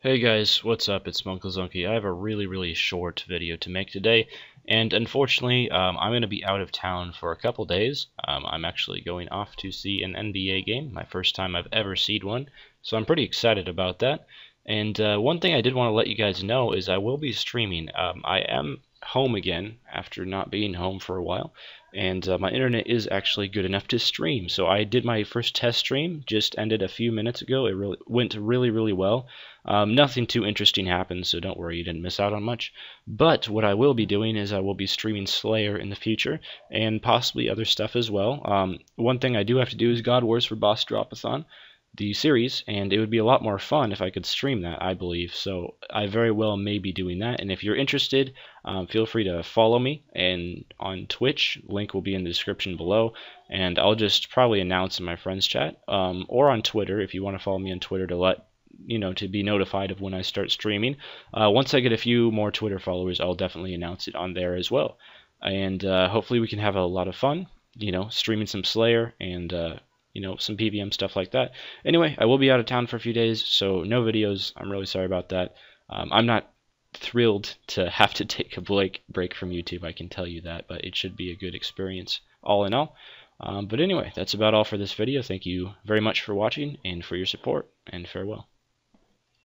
Hey guys, what's up? It's Monklezunky. I have a really, really short video to make today, and unfortunately, um, I'm going to be out of town for a couple days. Um, I'm actually going off to see an NBA game, my first time I've ever seen one, so I'm pretty excited about that. And uh, one thing I did want to let you guys know is I will be streaming. Um, I am home again after not being home for a while, and uh, my internet is actually good enough to stream. So I did my first test stream, just ended a few minutes ago. It really went really, really well. Um, nothing too interesting happened, so don't worry, you didn't miss out on much. But what I will be doing is I will be streaming Slayer in the future, and possibly other stuff as well. Um, one thing I do have to do is God Wars for Boss Dropathon the series, and it would be a lot more fun if I could stream that, I believe. So I very well may be doing that. And if you're interested, um, feel free to follow me and on Twitch. Link will be in the description below, and I'll just probably announce in my friends chat um, or on Twitter if you want to follow me on Twitter to let you know to be notified of when I start streaming. Uh, once I get a few more Twitter followers, I'll definitely announce it on there as well. And uh, hopefully we can have a lot of fun, you know, streaming some Slayer and. Uh, you know, some PVM stuff like that. Anyway, I will be out of town for a few days, so no videos. I'm really sorry about that. Um, I'm not thrilled to have to take a break, break from YouTube, I can tell you that, but it should be a good experience all in all. Um, but anyway, that's about all for this video. Thank you very much for watching and for your support, and farewell.